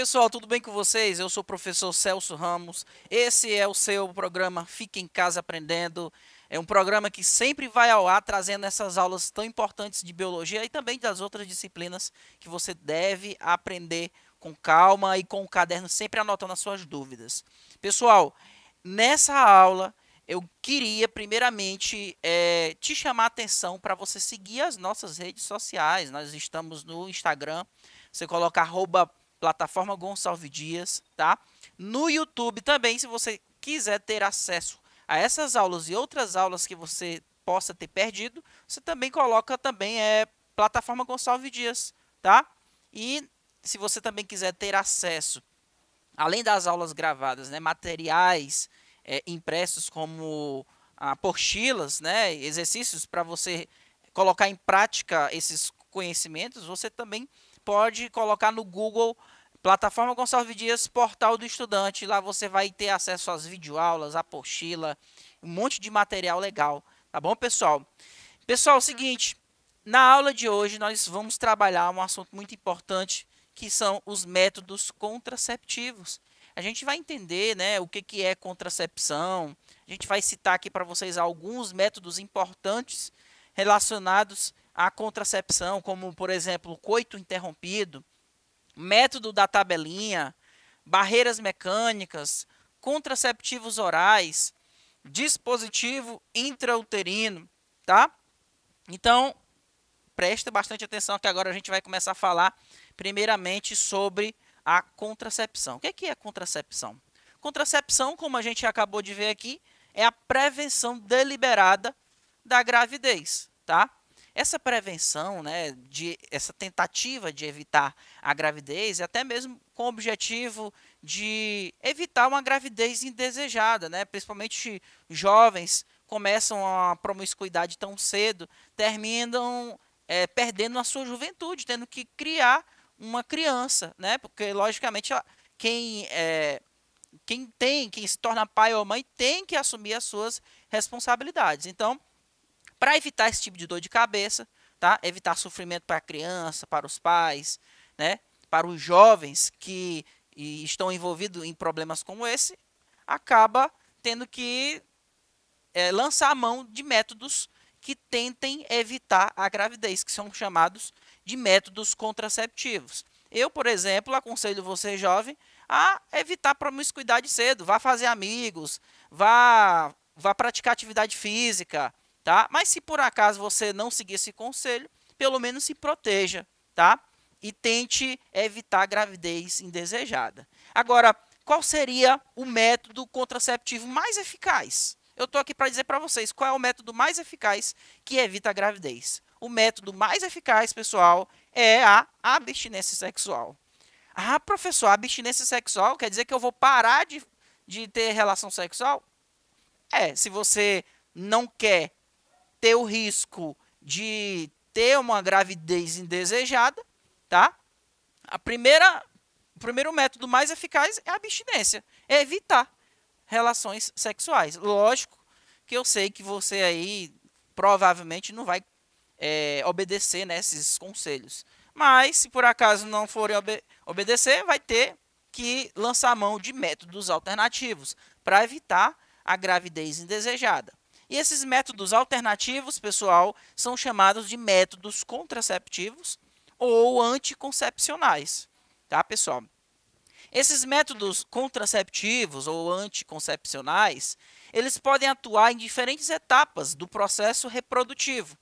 pessoal, tudo bem com vocês? Eu sou o professor Celso Ramos. Esse é o seu programa Fique em Casa Aprendendo. É um programa que sempre vai ao ar trazendo essas aulas tão importantes de biologia e também das outras disciplinas que você deve aprender com calma e com o caderno sempre anotando as suas dúvidas. Pessoal, nessa aula eu queria primeiramente é, te chamar a atenção para você seguir as nossas redes sociais. Nós estamos no Instagram. Você coloca arroba plataforma Gonçalves Dias, tá? No YouTube também, se você quiser ter acesso a essas aulas e outras aulas que você possa ter perdido, você também coloca também é plataforma Gonçalves Dias, tá? E se você também quiser ter acesso, além das aulas gravadas, né, materiais é, impressos como apostilas, né, exercícios para você colocar em prática esses conhecimentos, você também pode colocar no Google Plataforma Gonçalves Dias, portal do estudante. Lá você vai ter acesso às videoaulas, apostila, um monte de material legal. Tá bom, pessoal? Pessoal, é o seguinte. Na aula de hoje, nós vamos trabalhar um assunto muito importante, que são os métodos contraceptivos. A gente vai entender né, o que, que é contracepção. A gente vai citar aqui para vocês alguns métodos importantes relacionados à contracepção, como, por exemplo, coito interrompido, método da tabelinha, barreiras mecânicas, contraceptivos orais, dispositivo intrauterino, tá? Então, presta bastante atenção que agora a gente vai começar a falar primeiramente sobre a contracepção. O que é, que é contracepção? Contracepção, como a gente acabou de ver aqui, é a prevenção deliberada da gravidez, tá? Essa prevenção, né, de, essa tentativa de evitar a gravidez, é até mesmo com o objetivo de evitar uma gravidez indesejada, né, principalmente jovens começam a promiscuidade tão cedo, terminam é, perdendo a sua juventude, tendo que criar uma criança, né, porque logicamente quem é, quem tem, quem se torna pai ou mãe, tem que assumir as suas responsabilidades. Então, para evitar esse tipo de dor de cabeça, tá? Evitar sofrimento para a criança, para os pais, né? Para os jovens que estão envolvidos em problemas como esse, acaba tendo que é, lançar a mão de métodos que tentem evitar a gravidez, que são chamados de métodos contraceptivos. Eu, por exemplo, aconselho você, jovem, a evitar promiscuidade cedo. Vá fazer amigos, vá, vá praticar atividade física, tá? Mas se por acaso você não seguir esse conselho, pelo menos se proteja, tá? E tente evitar gravidez indesejada. Agora, qual seria o método contraceptivo mais eficaz? Eu estou aqui para dizer para vocês qual é o método mais eficaz que evita a gravidez. O método mais eficaz, pessoal, é a abstinência sexual. Ah, professor, abstinência sexual quer dizer que eu vou parar de, de ter relação sexual? É, se você não quer ter o risco de ter uma gravidez indesejada, tá? A primeira, o primeiro método mais eficaz é a abstinência, é evitar relações sexuais. Lógico que eu sei que você aí provavelmente não vai é, obedecer né, conselhos. Mas se por acaso não forem obedecer, vai ter que lançar mão de métodos alternativos para evitar a gravidez indesejada. E esses métodos alternativos, pessoal, são chamados de métodos contraceptivos ou anticoncepcionais, tá, pessoal? Esses métodos contraceptivos ou anticoncepcionais, eles podem atuar em diferentes etapas do processo reprodutivo.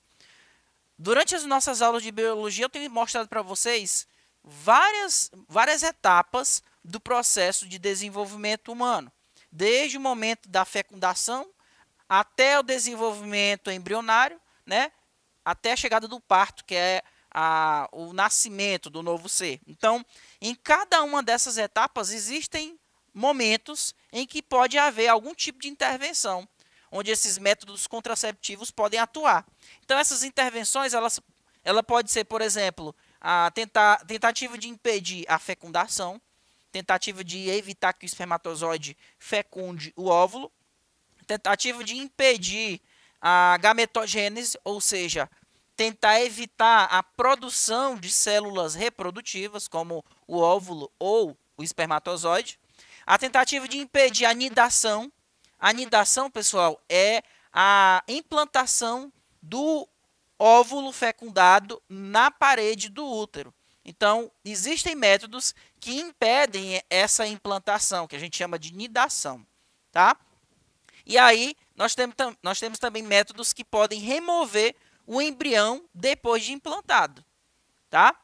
Durante as nossas aulas de biologia, eu tenho mostrado para vocês várias, várias etapas do processo de desenvolvimento humano, desde o momento da fecundação até o desenvolvimento embrionário, né? Até a chegada do parto, que é a, o nascimento do novo ser. Então, em cada uma dessas etapas existem momentos em que pode haver algum tipo de intervenção, onde esses métodos contraceptivos podem atuar. Então, essas intervenções, elas, ela pode ser, por exemplo, a tentativa de impedir a fecundação, tentativa de evitar que o espermatozoide fecunde o óvulo, tentativa de impedir a gametogênese, ou seja, tentar evitar a produção de células reprodutivas, como o óvulo ou o espermatozoide. A tentativa de impedir a nidação. A nidação, pessoal, é a implantação do óvulo fecundado na parede do útero. Então, existem métodos que impedem essa implantação, que a gente chama de nidação, tá? E aí, nós temos, nós temos também métodos que podem remover o embrião depois de implantado, tá?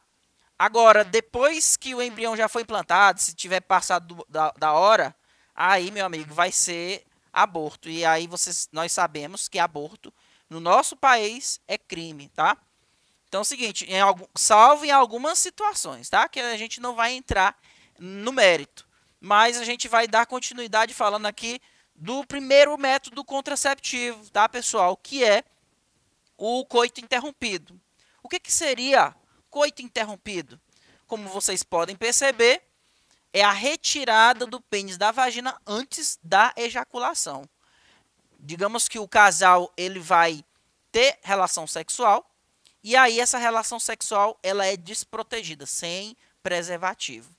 Agora, tá. depois que o embrião já foi implantado, se tiver passado do, da, da hora, aí, meu amigo, vai ser aborto. E aí vocês, nós sabemos que aborto no nosso país é crime, tá? Então é o seguinte, em salvo em algumas situações, tá? Que a gente não vai entrar no mérito. Mas a gente vai dar continuidade falando aqui do primeiro método contraceptivo, tá, pessoal? Que é o coito interrompido. O que, que seria coito interrompido? Como vocês podem perceber, é a retirada do pênis da vagina antes da ejaculação. Digamos que o casal ele vai ter relação sexual e aí essa relação sexual ela é desprotegida, sem preservativo.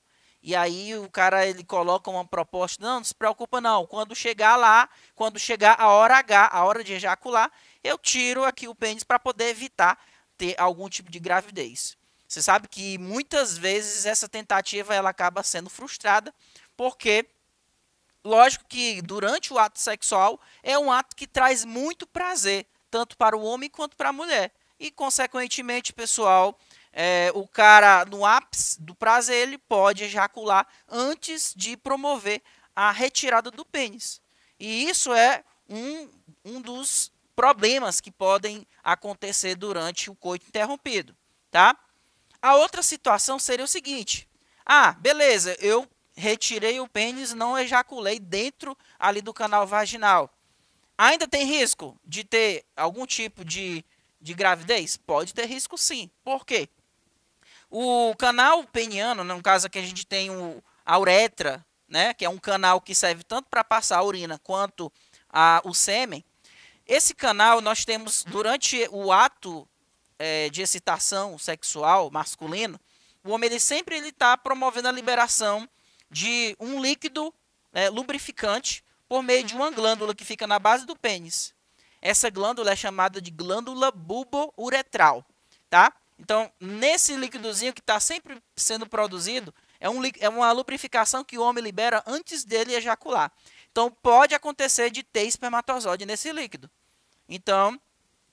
E aí o cara ele coloca uma proposta, não, não se preocupa não, quando chegar lá, quando chegar a hora H, a hora de ejacular, eu tiro aqui o pênis para poder evitar ter algum tipo de gravidez. Você sabe que muitas vezes essa tentativa ela acaba sendo frustrada, porque lógico que durante o ato sexual é um ato que traz muito prazer, tanto para o homem quanto para a mulher. E consequentemente, pessoal, é, o cara, no ápice do prazer, ele pode ejacular antes de promover a retirada do pênis. E isso é um, um dos problemas que podem acontecer durante o coito interrompido, tá? A outra situação seria o seguinte: ah, beleza, eu retirei o pênis, não ejaculei dentro ali do canal vaginal. Ainda tem risco de ter algum tipo de, de gravidez? Pode ter risco sim. Por quê? O canal peniano, né, no caso aqui a gente tem o, a uretra, né, que é um canal que serve tanto para passar a urina quanto a, o sêmen. Esse canal nós temos, durante o ato é, de excitação sexual masculino, o homem ele sempre está promovendo a liberação de um líquido é, lubrificante por meio de uma glândula que fica na base do pênis. Essa glândula é chamada de glândula bulbo-uretral, tá? Então, nesse líquidozinho que está sempre sendo produzido, é, um, é uma lubrificação que o homem libera antes dele ejacular. Então, pode acontecer de ter espermatozoide nesse líquido. Então,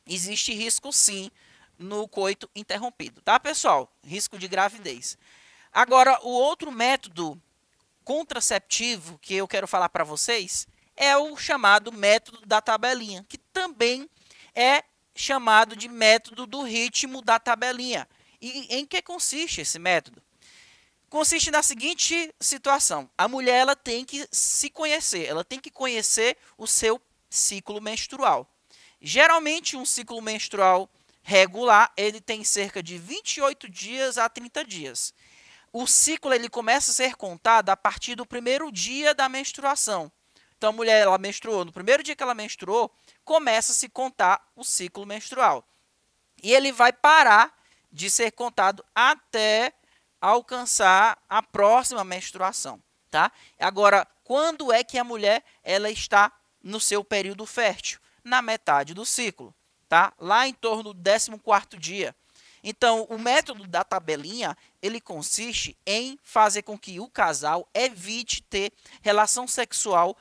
existe risco sim no coito interrompido, tá, pessoal? Risco de gravidez. Agora, o outro método contraceptivo que eu quero falar para vocês é o chamado método da tabelinha, que também é chamado de método do ritmo da tabelinha. E em que consiste esse método? Consiste na seguinte situação: a mulher ela tem que se conhecer, ela tem que conhecer o seu ciclo menstrual. Geralmente um ciclo menstrual regular, ele tem cerca de 28 dias a 30 dias. O ciclo ele começa a ser contado a partir do primeiro dia da menstruação. Então a mulher ela menstruou, no primeiro dia que ela menstruou, começa a se contar o ciclo menstrual. E ele vai parar de ser contado até alcançar a próxima menstruação, tá? Agora, quando é que a mulher ela está no seu período fértil? Na metade do ciclo, tá? Lá em torno do 14 dia. Então, o método da tabelinha, ele consiste em fazer com que o casal evite ter relação sexual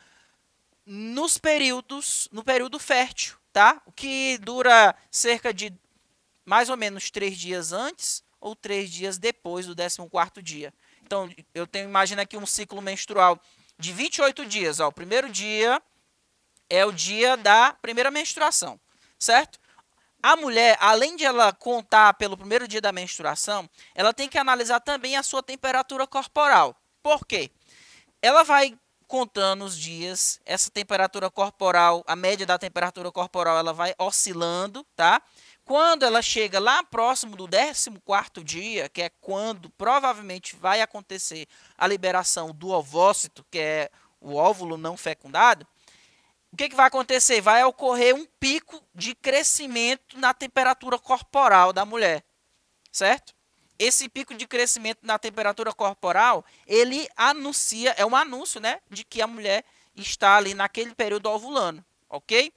nos períodos, no período fértil, tá? O que dura cerca de mais ou menos três dias antes ou três dias depois do 14 dia. Então, eu tenho, imagina aqui um ciclo menstrual de 28 dias. Ó, o primeiro dia é o dia da primeira menstruação, certo? A mulher, além de ela contar pelo primeiro dia da menstruação, ela tem que analisar também a sua temperatura corporal. Por quê? Ela vai contando os dias, essa temperatura corporal, a média da temperatura corporal, ela vai oscilando, tá? Quando ela chega lá próximo do 14 dia, que é quando provavelmente vai acontecer a liberação do ovócito, que é o óvulo não fecundado, o que, que vai acontecer? Vai ocorrer um pico de crescimento na temperatura corporal da mulher, certo? esse pico de crescimento na temperatura corporal, ele anuncia, é um anúncio, né, de que a mulher está ali naquele período ovulando, ok?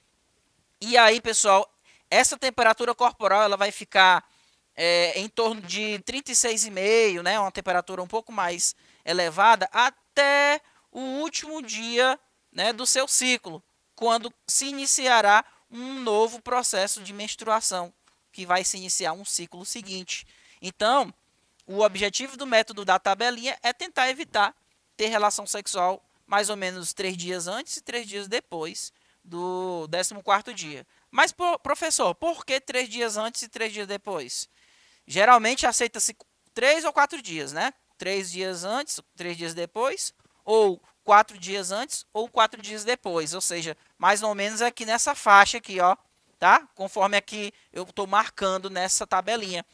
E aí, pessoal, essa temperatura corporal, ela vai ficar é, em torno de 36,5, né, uma temperatura um pouco mais elevada, até o último dia né, do seu ciclo, quando se iniciará um novo processo de menstruação, que vai se iniciar um ciclo seguinte. Então, o objetivo do método da tabelinha é tentar evitar ter relação sexual mais ou menos três dias antes e três dias depois do 14 dia. Mas, professor, por que três dias antes e três dias depois? Geralmente aceita-se três ou quatro dias, né? Três dias antes, três dias depois, ou quatro dias antes ou quatro dias depois. Ou seja, mais ou menos aqui nessa faixa aqui, ó, tá? Conforme aqui eu estou marcando nessa tabelinha.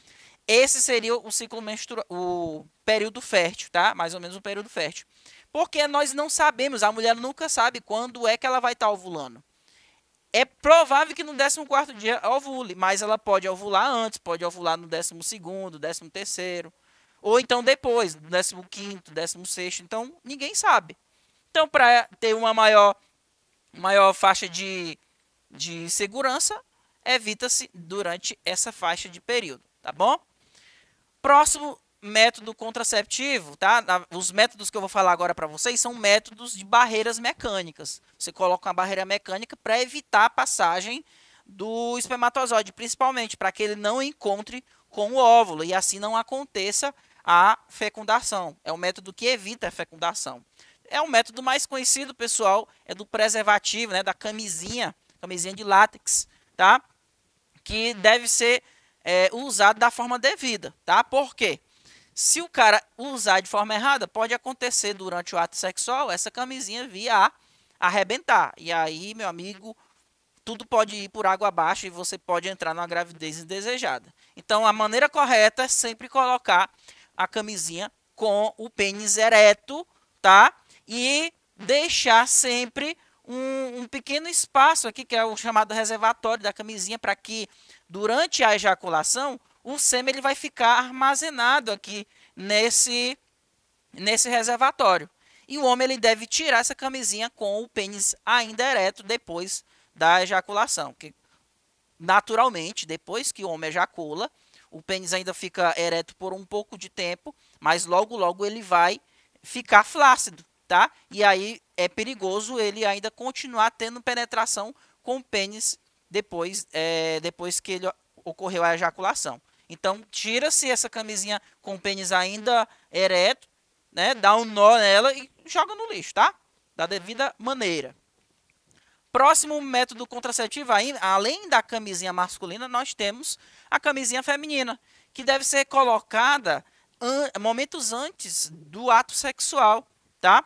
Esse seria o ciclo menstrual, o período fértil, tá? Mais ou menos o período fértil. Porque nós não sabemos, a mulher nunca sabe quando é que ela vai estar ovulando. É provável que no 14 dia ovule, mas ela pode ovular antes, pode ovular no 12, 13, ou então depois, no 15, 16. Então, ninguém sabe. Então, para ter uma maior, maior faixa de, de segurança, evita-se durante essa faixa de período, tá bom? Próximo método contraceptivo, tá? Os métodos que eu vou falar agora para vocês são métodos de barreiras mecânicas. Você coloca uma barreira mecânica para evitar a passagem do espermatozoide, principalmente para que ele não encontre com o óvulo e assim não aconteça a fecundação. É um método que evita a fecundação. É um método mais conhecido, pessoal, é do preservativo, né, da camisinha, camisinha de látex, tá? Que deve ser é, usado da forma devida, tá? Por quê? Se o cara usar de forma errada, pode acontecer durante o ato sexual essa camisinha vir a arrebentar. E aí, meu amigo, tudo pode ir por água abaixo e você pode entrar numa gravidez indesejada. Então, a maneira correta é sempre colocar a camisinha com o pênis ereto, tá? E deixar sempre um, um pequeno espaço aqui, que é o chamado reservatório da camisinha, para que durante a ejaculação, o sêmen ele vai ficar armazenado aqui nesse, nesse reservatório. E o homem ele deve tirar essa camisinha com o pênis ainda ereto depois da ejaculação. Que naturalmente, depois que o homem ejacula, o pênis ainda fica ereto por um pouco de tempo, mas logo logo ele vai ficar flácido, tá? E aí é perigoso ele ainda continuar tendo penetração com o pênis depois, é, depois que ele ocorreu a ejaculação. Então, tira-se essa camisinha com o pênis ainda ereto, né? Dá um nó nela e joga no lixo, tá? Da devida maneira. Próximo método contraceptivo, além da camisinha masculina, nós temos a camisinha feminina, que deve ser colocada an momentos antes do ato sexual, tá?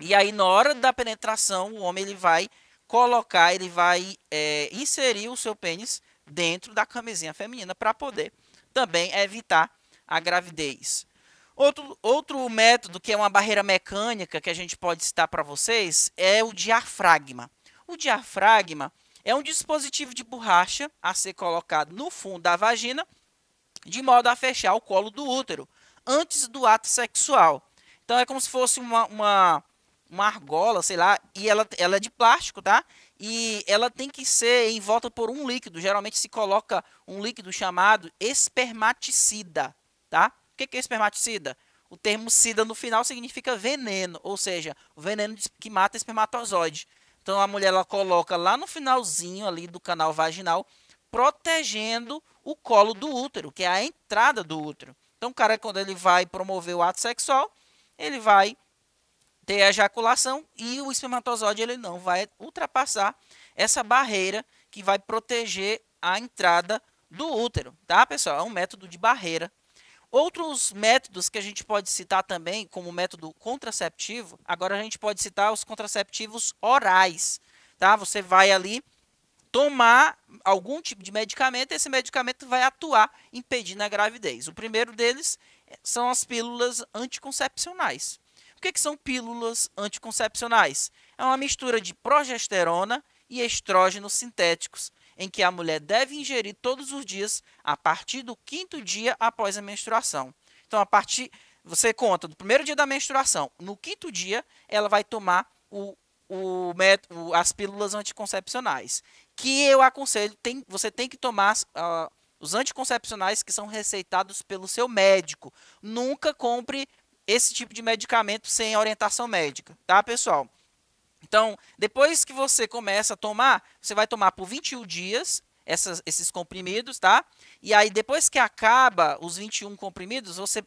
E aí, na hora da penetração, o homem ele vai colocar, ele vai é, inserir o seu pênis dentro da camisinha feminina para poder também evitar a gravidez. Outro, outro método que é uma barreira mecânica que a gente pode citar para vocês é o diafragma. O diafragma é um dispositivo de borracha a ser colocado no fundo da vagina de modo a fechar o colo do útero antes do ato sexual. Então é como se fosse uma, uma uma argola, sei lá, e ela, ela é de plástico, tá? E ela tem que ser em volta por um líquido. Geralmente se coloca um líquido chamado espermaticida, tá? O que é espermaticida? O termo sida no final significa veneno, ou seja, o veneno que mata espermatozoide. Então a mulher ela coloca lá no finalzinho ali do canal vaginal, protegendo o colo do útero, que é a entrada do útero. Então o cara quando ele vai promover o ato sexual, ele vai ter a ejaculação e o espermatozoide ele não vai ultrapassar essa barreira que vai proteger a entrada do útero, tá, pessoal? É um método de barreira. Outros métodos que a gente pode citar também como método contraceptivo, agora a gente pode citar os contraceptivos orais, tá? Você vai ali tomar algum tipo de medicamento, e esse medicamento vai atuar impedindo a gravidez. O primeiro deles são as pílulas anticoncepcionais. O que, que são pílulas anticoncepcionais? É uma mistura de progesterona e estrógenos sintéticos, em que a mulher deve ingerir todos os dias a partir do quinto dia após a menstruação. Então, a partir. Você conta do primeiro dia da menstruação. No quinto dia, ela vai tomar o, o, as pílulas anticoncepcionais. Que eu aconselho, tem, você tem que tomar uh, os anticoncepcionais que são receitados pelo seu médico. Nunca compre esse tipo de medicamento sem orientação médica, tá, pessoal? Então, depois que você começa a tomar, você vai tomar por 21 dias essas, esses comprimidos, tá? E aí, depois que acaba os 21 comprimidos, você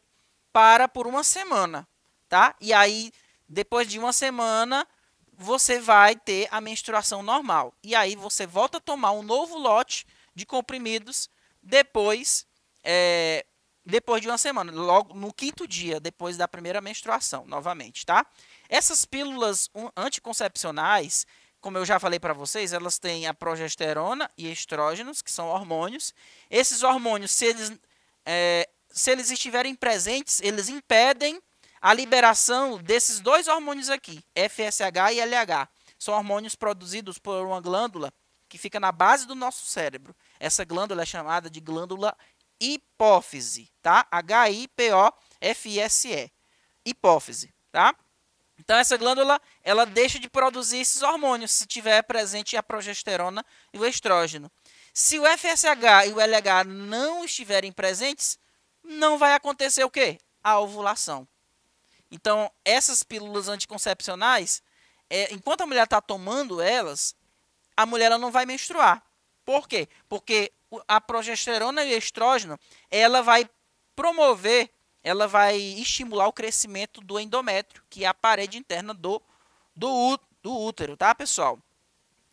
para por uma semana, tá? E aí, depois de uma semana, você vai ter a menstruação normal. E aí, você volta a tomar um novo lote de comprimidos depois é, depois de uma semana, logo no quinto dia depois da primeira menstruação, novamente, tá? Essas pílulas anticoncepcionais, como eu já falei para vocês, elas têm a progesterona e estrógenos, que são hormônios. Esses hormônios, se eles, é, se eles estiverem presentes, eles impedem a liberação desses dois hormônios aqui, FSH e LH. São hormônios produzidos por uma glândula que fica na base do nosso cérebro. Essa glândula é chamada de glândula hipófise, tá? H-I-P-O-F-I-S-E, hipófise, tá? Então, essa glândula, ela deixa de produzir esses hormônios se tiver presente a progesterona e o estrógeno. Se o FSH e o LH não estiverem presentes, não vai acontecer o quê? A ovulação. Então, essas pílulas anticoncepcionais, é, enquanto a mulher está tomando elas, a mulher ela não vai menstruar. Por quê? Porque a progesterona e o estrógeno, ela vai promover, ela vai estimular o crescimento do endométrio, que é a parede interna do, do, do útero, tá, pessoal?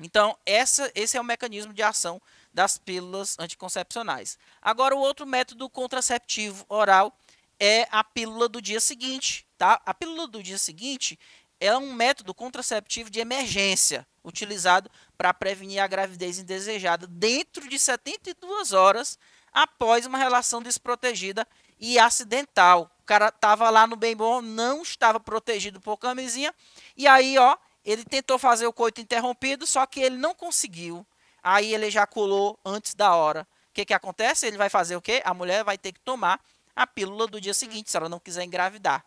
Então, essa, esse é o mecanismo de ação das pílulas anticoncepcionais. Agora, o outro método contraceptivo oral é a pílula do dia seguinte, tá? A pílula do dia seguinte, é um método contraceptivo de emergência utilizado para prevenir a gravidez indesejada dentro de 72 horas após uma relação desprotegida e acidental. O cara estava lá no bem bom, não estava protegido por camisinha, e aí, ó, ele tentou fazer o coito interrompido, só que ele não conseguiu. Aí ele ejaculou antes da hora. O que, que acontece? Ele vai fazer o quê? A mulher vai ter que tomar a pílula do dia seguinte, se ela não quiser engravidar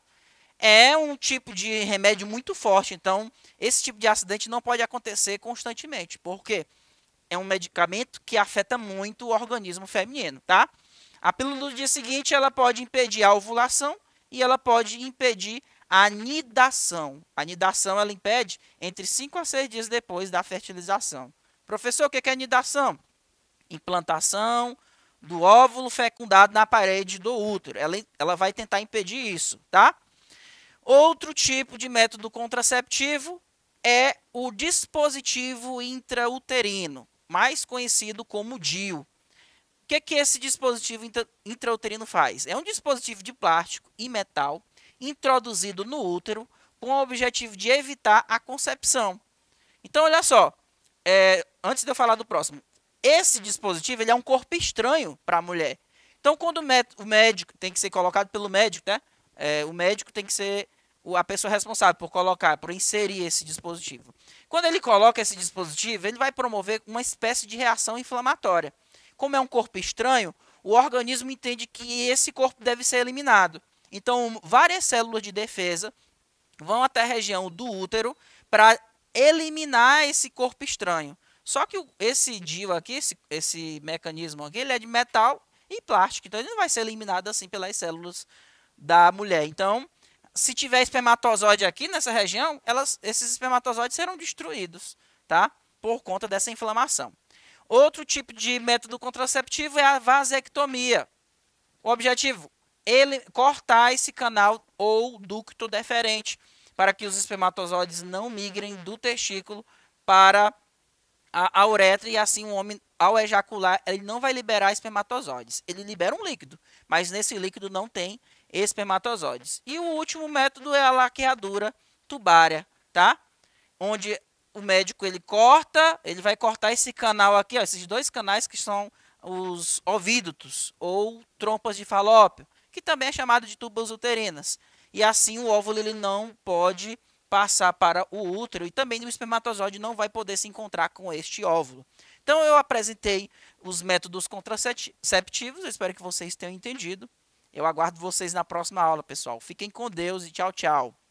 é um tipo de remédio muito forte. Então, esse tipo de acidente não pode acontecer constantemente, porque é um medicamento que afeta muito o organismo feminino, tá? A pílula do dia seguinte, ela pode impedir a ovulação e ela pode impedir a anidação. A anidação, ela impede entre 5 a 6 dias depois da fertilização. Professor, o que é anidação? Implantação do óvulo fecundado na parede do útero. Ela, ela vai tentar impedir isso, tá? Outro tipo de método contraceptivo é o dispositivo intrauterino, mais conhecido como DIU. O que, é que esse dispositivo intrauterino faz? É um dispositivo de plástico e metal introduzido no útero com o objetivo de evitar a concepção. Então, olha só, é, antes de eu falar do próximo, esse dispositivo ele é um corpo estranho para a mulher. Então, quando o, médico tem que ser colocado pelo médico, né? É, o médico tem que ser a pessoa responsável por colocar, por inserir esse dispositivo. Quando ele coloca esse dispositivo, ele vai promover uma espécie de reação inflamatória. Como é um corpo estranho, o organismo entende que esse corpo deve ser eliminado. Então, várias células de defesa vão até a região do útero para eliminar esse corpo estranho. Só que esse DIO aqui, esse, esse mecanismo aqui, ele é de metal e plástico, então ele não vai ser eliminado assim pelas células da mulher. Então, se tiver espermatozoide aqui nessa região, elas, esses espermatozoides serão destruídos, tá? Por conta dessa inflamação. Outro tipo de método contraceptivo é a vasectomia. O objetivo, ele cortar esse canal ou ducto deferente, para que os espermatozoides não migrem do testículo para a, a uretra e assim o homem ao ejacular, ele não vai liberar espermatozoides. Ele libera um líquido, mas nesse líquido não tem espermatozoides. E o último método é a laqueadura tubária, tá? Onde o médico ele corta, ele vai cortar esse canal aqui, ó, esses dois canais que são os ovídutos ou trompas de falópio, que também é chamado de tubas uterinas. E assim o óvulo ele não pode passar para o útero e também o espermatozoide não vai poder se encontrar com este óvulo. Então eu apresentei os métodos contraceptivos, espero que vocês tenham entendido. Eu aguardo vocês na próxima aula, pessoal. Fiquem com Deus e tchau, tchau.